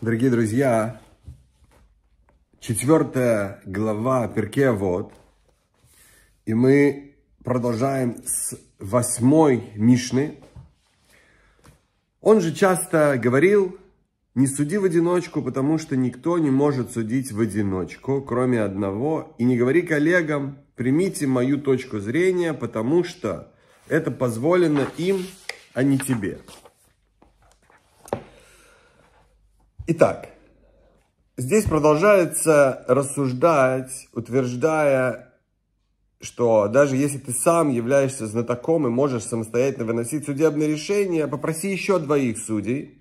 Дорогие друзья, четвертая глава Перке вот, и мы продолжаем с восьмой Мишны. Он же часто говорил, не суди в одиночку, потому что никто не может судить в одиночку, кроме одного. И не говори коллегам, примите мою точку зрения, потому что это позволено им, а не тебе. Итак, здесь продолжается рассуждать, утверждая, что даже если ты сам являешься знатоком и можешь самостоятельно выносить судебные решения, попроси еще двоих судей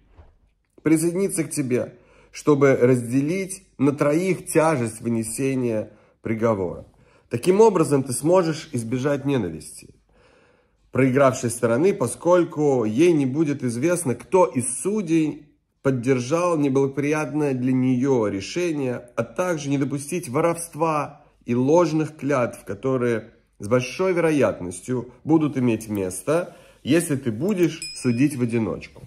присоединиться к тебе, чтобы разделить на троих тяжесть вынесения приговора. Таким образом, ты сможешь избежать ненависти проигравшей стороны, поскольку ей не будет известно, кто из судей поддержал неблагоприятное для нее решение, а также не допустить воровства и ложных клятв, которые с большой вероятностью будут иметь место, если ты будешь судить в одиночку.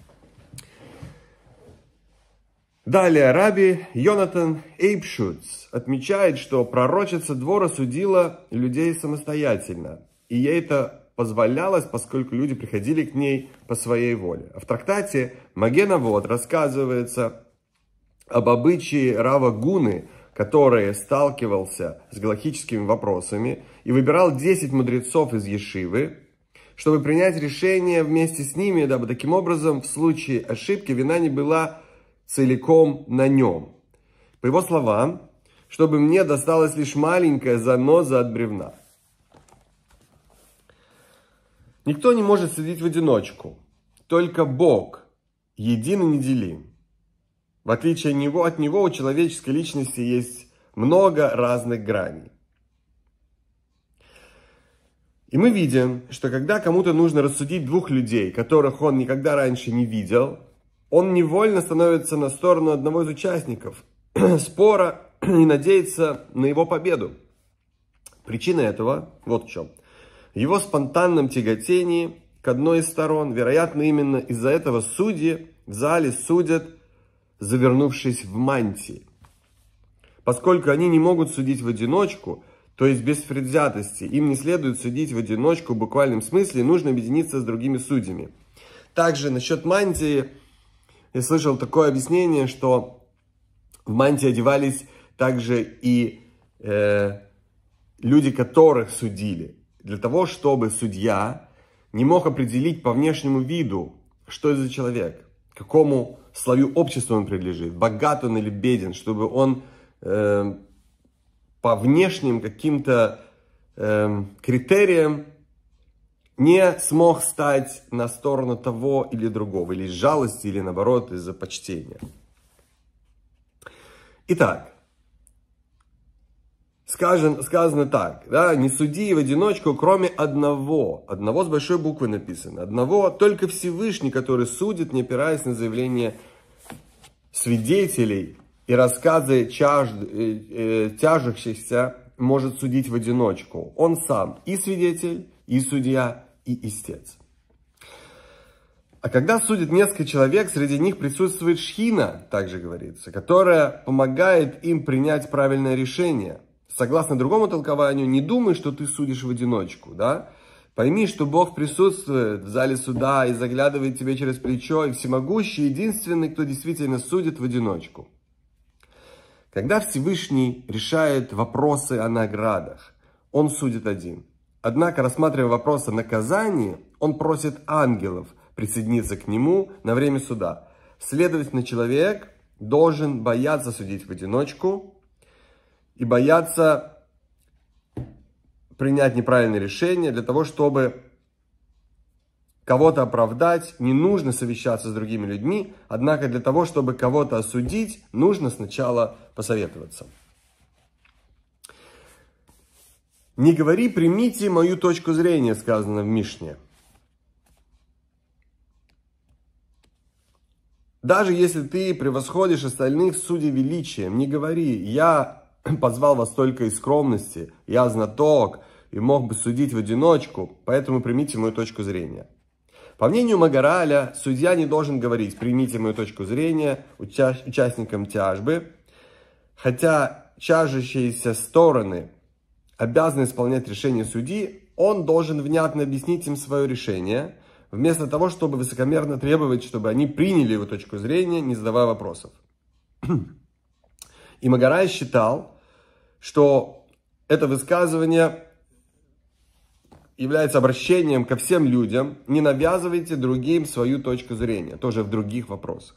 Далее Раби Йонатан Эйпшутс отмечает, что пророчица двора судила людей самостоятельно, и ей это позволялось, поскольку люди приходили к ней по своей воле. А в трактате Магена Магеновод рассказывается об обычае Рава Гуны, который сталкивался с галактическими вопросами и выбирал 10 мудрецов из Ешивы, чтобы принять решение вместе с ними, дабы таким образом в случае ошибки вина не была целиком на нем. По его словам, чтобы мне досталась лишь маленькая заноза от бревна. Никто не может судить в одиночку. Только Бог един и неделим. В отличие от него, от него у человеческой личности есть много разных граней. И мы видим, что когда кому-то нужно рассудить двух людей, которых он никогда раньше не видел, он невольно становится на сторону одного из участников спора и надеется на его победу. Причина этого вот в чем – в его спонтанном тяготении к одной из сторон. Вероятно, именно из-за этого судьи в зале судят, завернувшись в мантии. Поскольку они не могут судить в одиночку, то есть без предвзятости, им не следует судить в одиночку в буквальном смысле, нужно объединиться с другими судьями. Также насчет мантии, я слышал такое объяснение, что в мантии одевались также и э, люди, которых судили для того, чтобы судья не мог определить по внешнему виду, что это за человек, какому слою общества он принадлежит, богат он или беден, чтобы он э, по внешним каким-то э, критериям не смог стать на сторону того или другого, или из жалости, или наоборот, из-за почтения. Итак, сказано, сказано так, да, не суди в одиночку, кроме одного, одного с большой буквы написано, одного, только Всевышний, который судит, не опираясь на заявление свидетелей и рассказы чаж, э, э тяжущихся, может судить в одиночку. Он сам и свидетель, и судья, и истец. А когда судит несколько человек, среди них присутствует шхина, также говорится, которая помогает им принять правильное решение – Согласно другому толкованию, не думай, что ты судишь в одиночку, да? Пойми, что Бог присутствует в зале суда и заглядывает тебе через плечо, и всемогущий, единственный, кто действительно судит в одиночку. Когда Всевышний решает вопросы о наградах, он судит один. Однако, рассматривая вопрос о наказании, он просит ангелов присоединиться к нему на время суда. Следовательно, человек должен бояться судить в одиночку, и боятся принять неправильное решение для того, чтобы кого-то оправдать, не нужно совещаться с другими людьми, однако для того, чтобы кого-то осудить, нужно сначала посоветоваться. Не говори, примите мою точку зрения, сказано в Мишне. Даже если ты превосходишь остальных в суде величием, не говори, я позвал вас только из скромности, я знаток и мог бы судить в одиночку, поэтому примите мою точку зрения. По мнению Магараля, судья не должен говорить «примите мою точку зрения» уча участникам тяжбы, хотя чажущиеся стороны обязаны исполнять решение судьи, он должен внятно объяснить им свое решение, вместо того, чтобы высокомерно требовать, чтобы они приняли его точку зрения, не задавая вопросов. И Магарай считал, что это высказывание является обращением ко всем людям, не навязывайте другим свою точку зрения, тоже в других вопросах.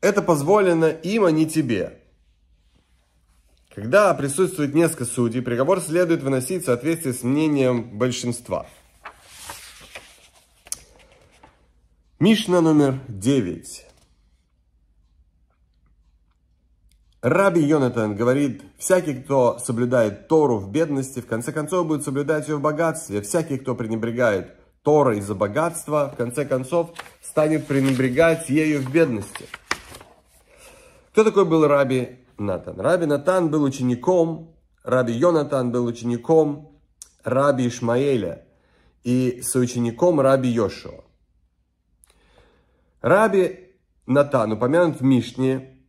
Это позволено им, а не тебе. Когда присутствует несколько судей, приговор следует выносить в соответствии с мнением большинства. Мишна номер девять Раби Йонатан говорит, всякий, кто соблюдает Тору в бедности, в конце концов будет соблюдать ее в богатстве. Всякий, кто пренебрегает Торой из-за богатства, в конце концов станет пренебрегать ею в бедности. Кто такой был Раби Натан? Раби Натан был учеником, Раби Йонатан был учеником Раби Ишмаэля и соучеником Раби Йошуа. Раби Натан упомянут в Мишне,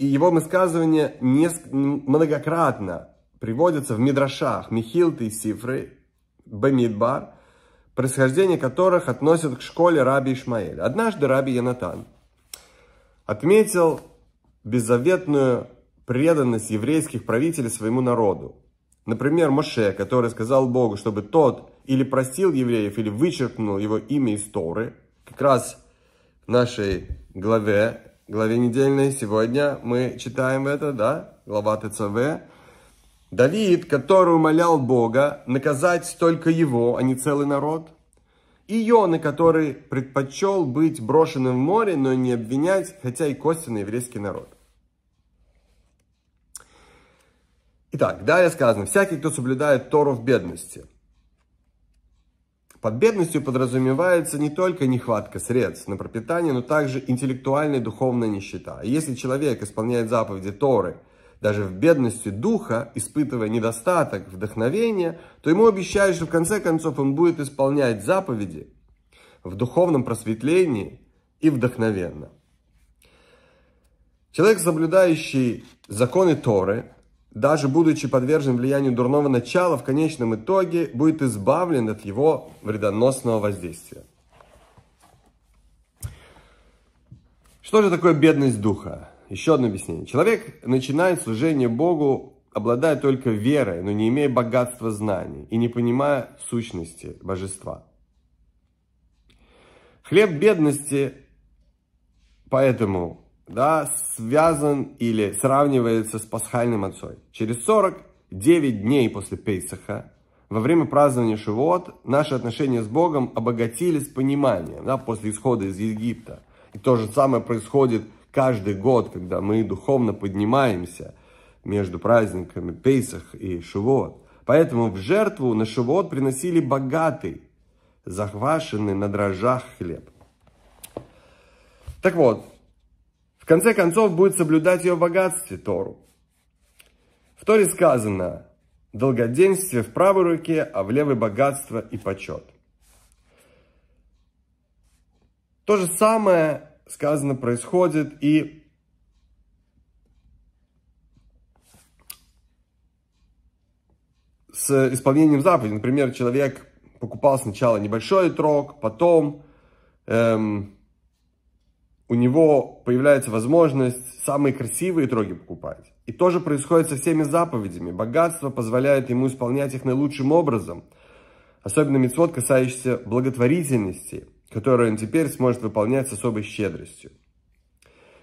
и его высказывания многократно приводится в Мидрашах, Михилты и Сифры, Бамидбар, происхождение которых относят к школе раби Ишмаэля. Однажды раби Янатан отметил беззаветную преданность еврейских правителей своему народу. Например, Моше, который сказал Богу, чтобы тот или простил евреев, или вычеркнул его имя из Торы, как раз в нашей главе главе недельной. Сегодня мы читаем это, да, глава ТЦВ. Давид, который умолял Бога наказать только его, а не целый народ. И Йона, который предпочел быть брошенным в море, но не обвинять, хотя и косвенный еврейский народ. Итак, далее сказано, всякий, кто соблюдает Тору в бедности – под бедностью подразумевается не только нехватка средств на пропитание, но также интеллектуальная и духовная нищета. И если человек исполняет заповеди Торы, даже в бедности духа, испытывая недостаток вдохновения, то ему обещают, что в конце концов он будет исполнять заповеди в духовном просветлении и вдохновенно. Человек, соблюдающий законы Торы, даже будучи подвержен влиянию дурного начала, в конечном итоге будет избавлен от его вредоносного воздействия. Что же такое бедность духа? Еще одно объяснение. Человек начинает служение Богу, обладая только верой, но не имея богатства знаний и не понимая сущности божества. Хлеб бедности поэтому да, связан или сравнивается с пасхальным отцой. Через 49 дней после Пейсаха, во время празднования Шивот, наши отношения с Богом обогатились пониманием, да, после исхода из Египта. И то же самое происходит каждый год, когда мы духовно поднимаемся между праздниками Пейсах и Шивот. Поэтому в жертву на Шивот приносили богатый, захвашенный на дрожжах хлеб. Так вот, конце концов будет соблюдать ее в богатстве Тору. В Торе сказано «долгоденствие в правой руке, а в левой богатство и почет». То же самое сказано происходит и с исполнением заповедей. Например, человек покупал сначала небольшой трог, потом эм, у него появляется возможность самые красивые дроги покупать. И то же происходит со всеми заповедями. Богатство позволяет ему исполнять их наилучшим образом. Особенно мецвод, касающийся благотворительности, которую он теперь сможет выполнять с особой щедростью.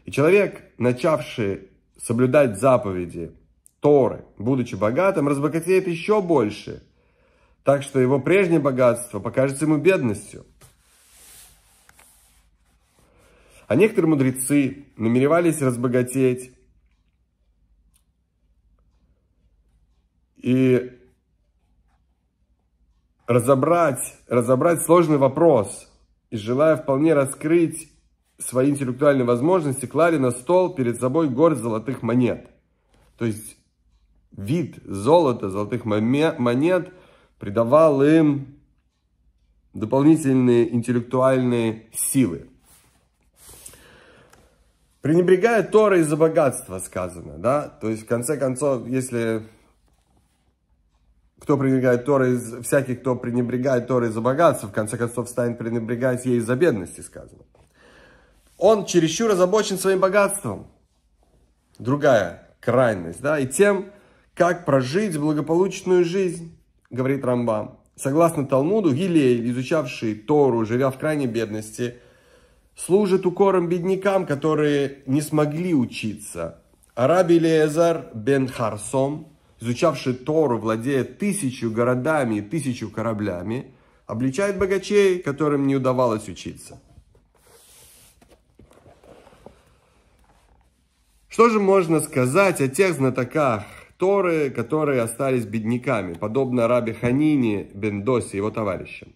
И человек, начавший соблюдать заповеди Торы, будучи богатым, разбогатеет еще больше. Так что его прежнее богатство покажется ему бедностью – А некоторые мудрецы намеревались разбогатеть. И разобрать, разобрать сложный вопрос. И желая вполне раскрыть свои интеллектуальные возможности, клали на стол перед собой горсть золотых монет. То есть вид золота, золотых монет придавал им дополнительные интеллектуальные силы. Пренебрегая Торой из-за богатства, сказано, да? То есть, в конце концов, если кто пренебрегает Торой, всякий, кто пренебрегает Торой из-за богатства, в конце концов, станет пренебрегать ей из-за бедности, сказано. Он чересчур озабочен своим богатством. Другая крайность, да, и тем, как прожить благополучную жизнь, говорит Рамбам. Согласно Талмуду, Гилель, изучавший Тору, живя в крайней бедности – служит укором беднякам, которые не смогли учиться. Араби Лезар бен Харсом, изучавший Тору, владея тысячу городами и тысячу кораблями, обличает богачей, которым не удавалось учиться. Что же можно сказать о тех знатоках Торы, которые остались бедняками, подобно Раби Ханине, Бендосе и его товарищам?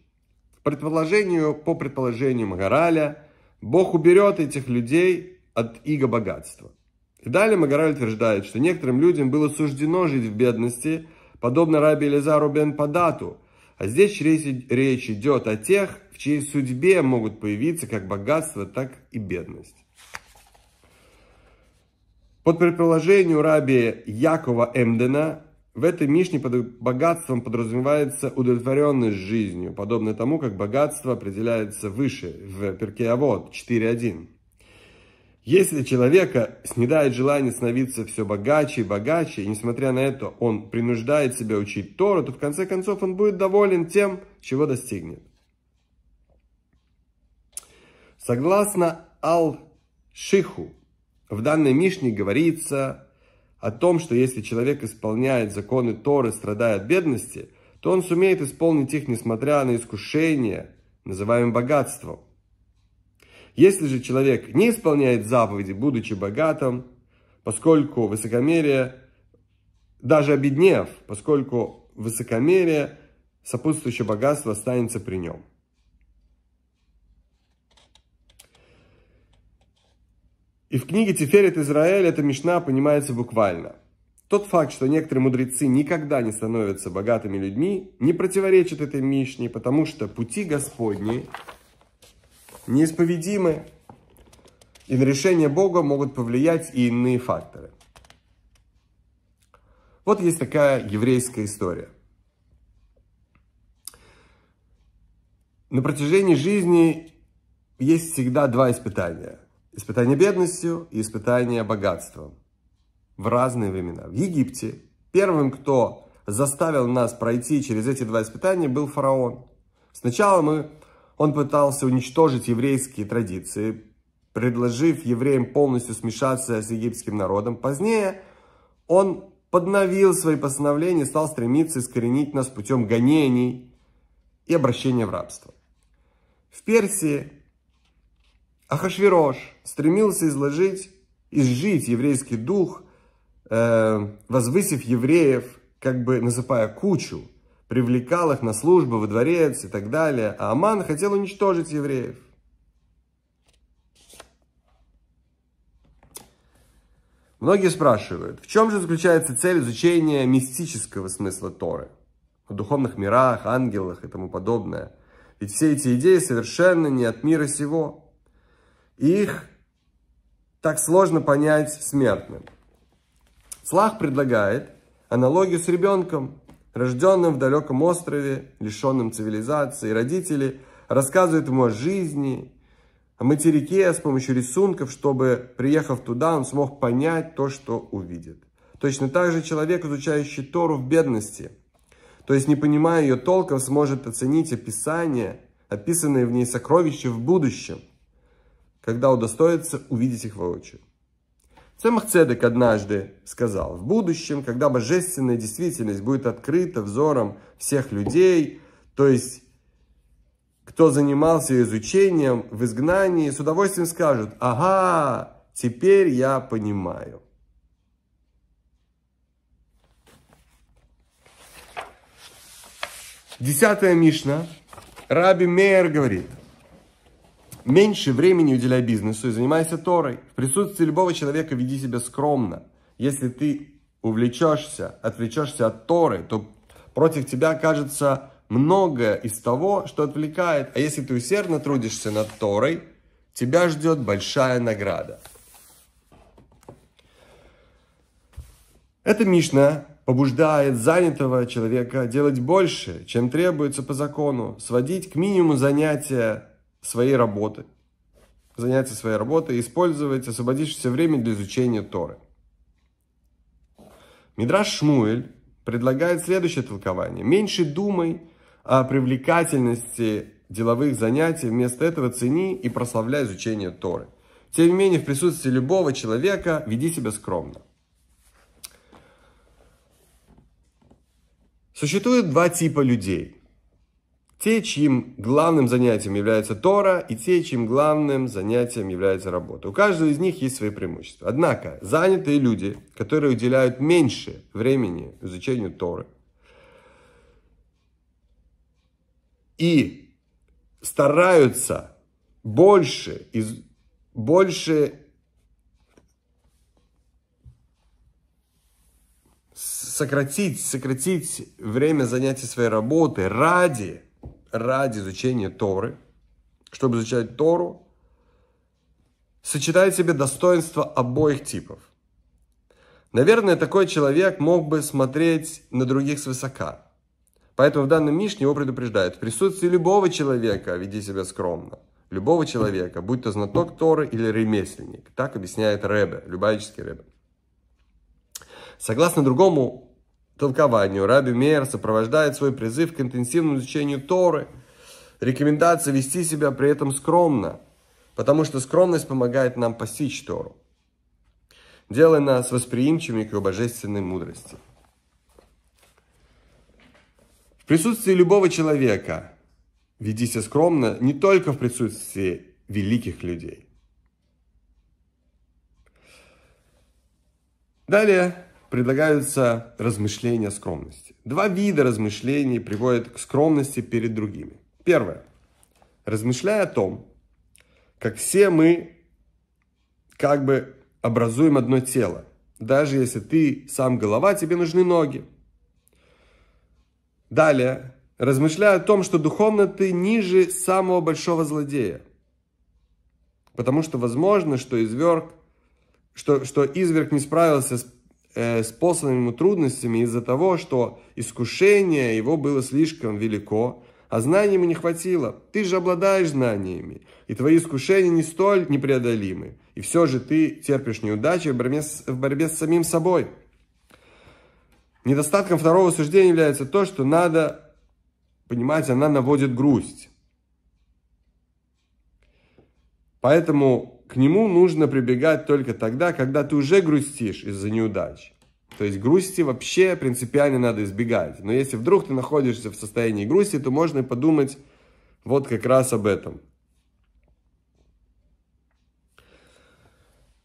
По Предположению, по предположениям Гораля – Бог уберет этих людей от иго богатства. И далее Магараль утверждает, что некоторым людям было суждено жить в бедности, подобно раби Элизару бен Падату. А здесь речь идет о тех, в чьей судьбе могут появиться как богатство, так и бедность. Под предположением раби Якова Эмдена, в этой Мишне под богатством подразумевается удовлетворенность жизнью, подобно тому, как богатство определяется выше в Перкеавод 4.1. Если человека снедает желание становиться все богаче и богаче, и несмотря на это он принуждает себя учить Тору, то в конце концов он будет доволен тем, чего достигнет. Согласно Ал-Шиху, в данной Мишне говорится о том, что если человек исполняет законы Торы, страдая от бедности, то он сумеет исполнить их, несмотря на искушение, называемое богатством. Если же человек не исполняет заповеди, будучи богатым, поскольку высокомерие, даже обеднев, поскольку высокомерие, сопутствующее богатство останется при нем. И в книге Тиферет Израиль эта мишна понимается буквально. Тот факт, что некоторые мудрецы никогда не становятся богатыми людьми, не противоречит этой Мишне, потому что пути Господни неисповедимы, и на решение Бога могут повлиять и иные факторы. Вот есть такая еврейская история. На протяжении жизни есть всегда два испытания – Испытание бедностью и испытание богатством. В разные времена. В Египте первым, кто заставил нас пройти через эти два испытания, был фараон. Сначала мы, он пытался уничтожить еврейские традиции, предложив евреям полностью смешаться с египетским народом. Позднее он подновил свои постановления, стал стремиться искоренить нас путем гонений и обращения в рабство. В Персии Ахашвирош стремился изложить, изжить еврейский дух, э, возвысив евреев, как бы насыпая кучу, привлекал их на службу, во дворец и так далее. А Аман хотел уничтожить евреев. Многие спрашивают, в чем же заключается цель изучения мистического смысла Торы? О духовных мирах, ангелах и тому подобное. Ведь все эти идеи совершенно не от мира сего их так сложно понять смертным. Слах предлагает аналогию с ребенком, рожденным в далеком острове, лишенным цивилизации. Родители рассказывают ему о жизни, о материке с помощью рисунков, чтобы, приехав туда, он смог понять то, что увидит. Точно так же человек, изучающий Тору в бедности, то есть не понимая ее толком, сможет оценить описание, описанные в ней сокровища в будущем – когда удостоится увидеть их воочию. Цемах Цедек однажды сказал, в будущем, когда божественная действительность будет открыта взором всех людей, то есть кто занимался изучением в изгнании, с удовольствием скажут, ага, теперь я понимаю. Десятая Мишна. Раби Мейер говорит – Меньше времени уделяй бизнесу и занимайся Торой. В присутствии любого человека веди себя скромно. Если ты увлечешься, отвлечешься от Торы, то против тебя кажется многое из того, что отвлекает. А если ты усердно трудишься над Торой, тебя ждет большая награда. Это Мишна побуждает занятого человека делать больше, чем требуется по закону, сводить к минимуму занятия своей работы, заняться своей работой, использовать освободившееся время для изучения Торы. Мидраш Шмуэль предлагает следующее толкование. Меньше думай о привлекательности деловых занятий, вместо этого цени и прославляй изучение Торы. Тем не менее, в присутствии любого человека веди себя скромно. Существует два типа людей – те, чьим главным занятием является Тора, и те, чьим главным занятием является работа. У каждого из них есть свои преимущества. Однако, занятые люди, которые уделяют меньше времени изучению Торы, и стараются больше, из, больше сократить, сократить время занятий своей работы ради ради изучения Торы, чтобы изучать Тору, сочетает в себе достоинства обоих типов. Наверное, такой человек мог бы смотреть на других свысока. Поэтому в данном Мишне его предупреждают. В присутствии любого человека веди себя скромно. Любого человека, будь то знаток Торы или ремесленник. Так объясняет Ребе, любавический Ребе. Согласно другому толкованию. Раби Мейер сопровождает свой призыв к интенсивному изучению Торы. Рекомендация вести себя при этом скромно, потому что скромность помогает нам постичь Тору, делая нас восприимчивыми к его божественной мудрости. В присутствии любого человека ведите скромно не только в присутствии великих людей. Далее предлагаются размышления о скромности. Два вида размышлений приводят к скромности перед другими. Первое. Размышляя о том, как все мы как бы образуем одно тело. Даже если ты сам голова, тебе нужны ноги. Далее, размышляя о том, что духовно ты ниже самого большого злодея. Потому что возможно, что изверг, что, что изверг не справился с э, спосланы ему трудностями из-за того, что искушение его было слишком велико, а знаний ему не хватило. Ты же обладаешь знаниями, и твои искушения не столь непреодолимы. И все же ты терпишь неудачи в борьбе с, в борьбе с самим собой. Недостатком второго суждения является то, что надо понимать, она наводит грусть. Поэтому к нему нужно прибегать только тогда, когда ты уже грустишь из-за неудач. То есть грусти вообще принципиально надо избегать. Но если вдруг ты находишься в состоянии грусти, то можно подумать вот как раз об этом.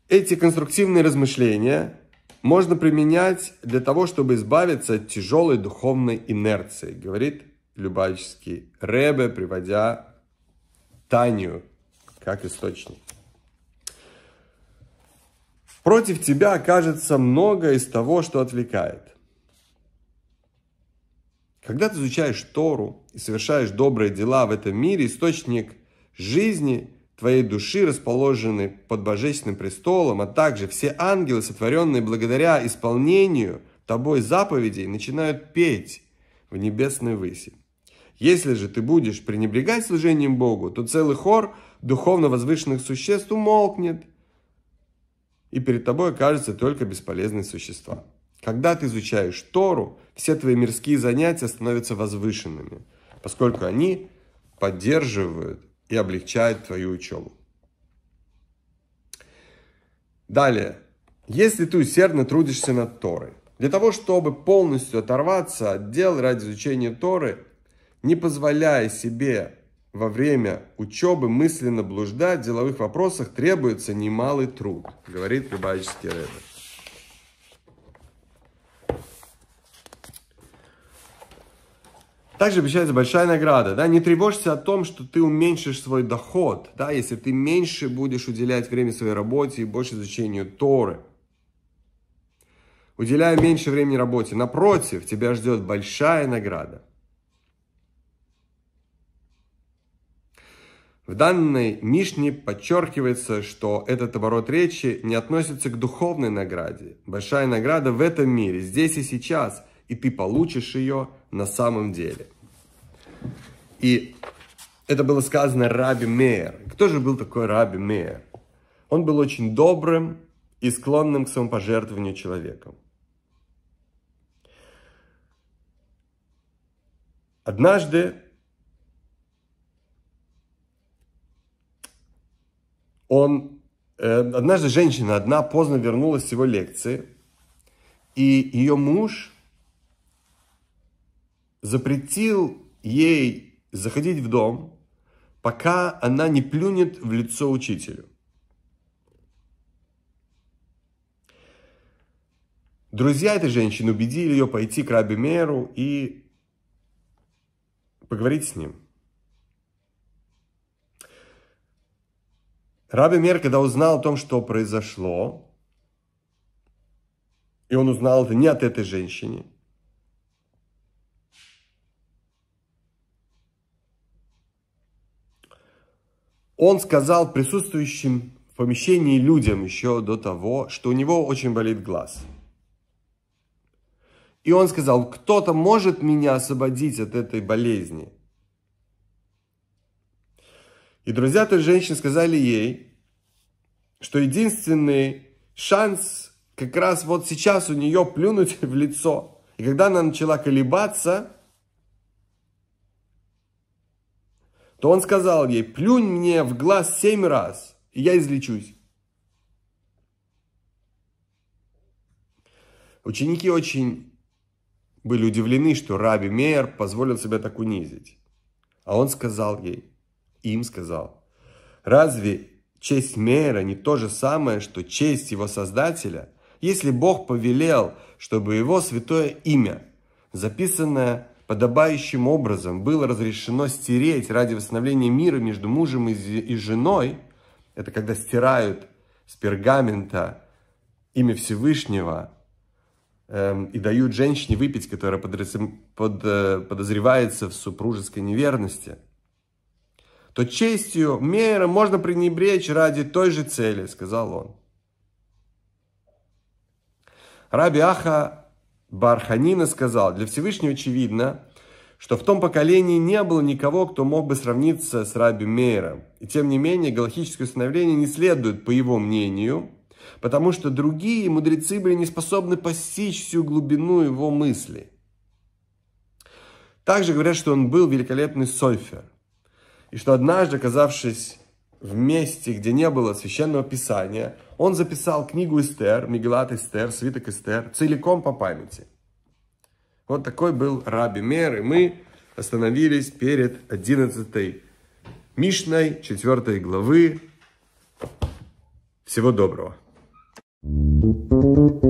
Эти конструктивные размышления можно применять для того, чтобы избавиться от тяжелой духовной инерции, говорит Любавический Ребе, приводя Таню как источник. Против тебя окажется много из того, что отвлекает. Когда ты изучаешь Тору и совершаешь добрые дела в этом мире, источник жизни твоей души, расположенный под Божественным престолом, а также все ангелы, сотворенные благодаря исполнению тобой заповедей, начинают петь в небесной выси. Если же ты будешь пренебрегать служением Богу, то целый хор духовно возвышенных существ умолкнет – и перед тобой окажутся только бесполезные существа. Когда ты изучаешь Тору, все твои мирские занятия становятся возвышенными, поскольку они поддерживают и облегчают твою учебу. Далее. Если ты усердно трудишься над Торой, для того, чтобы полностью оторваться от дел ради изучения Торы, не позволяя себе во время учебы мысленно блуждать в деловых вопросах требуется немалый труд, говорит Любавический Рэбе. Также обещается большая награда. Да? Не тревожься о том, что ты уменьшишь свой доход, да? если ты меньше будешь уделять время своей работе и больше изучению Торы. Уделяя меньше времени работе, напротив, тебя ждет большая награда. В данной Мишне подчеркивается, что этот оборот речи не относится к духовной награде. Большая награда в этом мире, здесь и сейчас, и ты получишь ее на самом деле. И это было сказано Раби Мейер. Кто же был такой Раби Мейер? Он был очень добрым и склонным к самопожертвованию человеком. Однажды он... Э, однажды женщина одна поздно вернулась с его лекции, и ее муж запретил ей заходить в дом, пока она не плюнет в лицо учителю. Друзья этой женщины убедили ее пойти к Раби Меру и поговорить с ним – Раби Мер, когда узнал о том, что произошло, и он узнал это не от этой женщины, он сказал присутствующим в помещении людям еще до того, что у него очень болит глаз. И он сказал, кто-то может меня освободить от этой болезни – и друзья той женщины сказали ей, что единственный шанс как раз вот сейчас у нее плюнуть в лицо. И когда она начала колебаться, то он сказал ей, плюнь мне в глаз семь раз, и я излечусь. Ученики очень были удивлены, что Раби Мейер позволил себя так унизить. А он сказал ей, им сказал, «Разве честь мэра не то же самое, что честь его Создателя? Если Бог повелел, чтобы его святое имя, записанное подобающим образом, было разрешено стереть ради восстановления мира между мужем и женой, это когда стирают с пергамента имя Всевышнего эм, и дают женщине выпить, которая э, подозревается в супружеской неверности – то честью мира можно пренебречь ради той же цели, сказал он. Раби Аха Барханина сказал, для Всевышнего очевидно, что в том поколении не было никого, кто мог бы сравниться с Раби Мейером. И тем не менее, галактическое установление не следует, по его мнению, потому что другие мудрецы были не способны постичь всю глубину его мысли. Также говорят, что он был великолепный сойфер и что однажды, оказавшись в месте, где не было священного писания, он записал книгу Эстер, Мегелат Эстер, свиток Эстер, целиком по памяти. Вот такой был Раби Мер, и мы остановились перед 11 Мишной 4 главы. Всего доброго. thank you